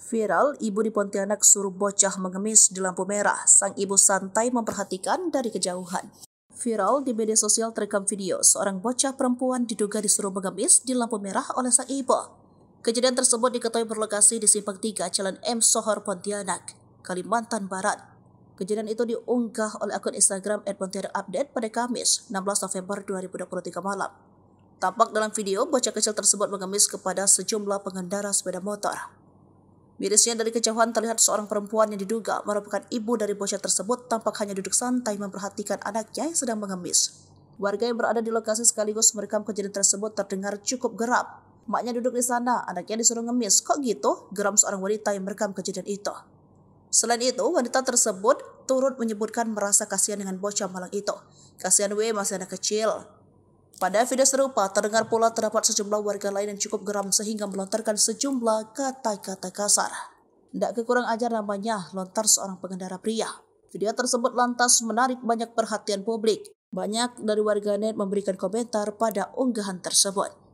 Viral, ibu di Pontianak suruh bocah mengemis di lampu merah. Sang ibu santai memperhatikan dari kejauhan. Viral di media sosial terekam video seorang bocah perempuan diduga disuruh mengemis di lampu merah oleh sang ibu. Kejadian tersebut diketahui berlokasi di Simpang 3 Jalan M. Sohor, Pontianak, Kalimantan Barat. Kejadian itu diunggah oleh akun Instagram @pontianakupdate pada Kamis, 16 November 2023 malam. Tampak dalam video, bocah kecil tersebut mengemis kepada sejumlah pengendara sepeda motor. Mirisnya dari kejauhan terlihat seorang perempuan yang diduga merupakan ibu dari bocah tersebut tampak hanya duduk santai memperhatikan anaknya yang sedang mengemis. Warga yang berada di lokasi sekaligus merekam kejadian tersebut terdengar cukup geram. Maknya duduk di sana, anaknya disuruh ngemis. Kok gitu? Geram seorang wanita yang merekam kejadian itu. Selain itu, wanita tersebut turut menyebutkan merasa kasihan dengan bocah malang itu. Kasihan W masih anak kecil. Pada video serupa, terdengar pula terdapat sejumlah warga lain yang cukup geram sehingga melontarkan sejumlah kata-kata kasar. Tidak kekurang ajar namanya, lontar seorang pengendara pria. Video tersebut lantas menarik banyak perhatian publik. Banyak dari warganet memberikan komentar pada unggahan tersebut.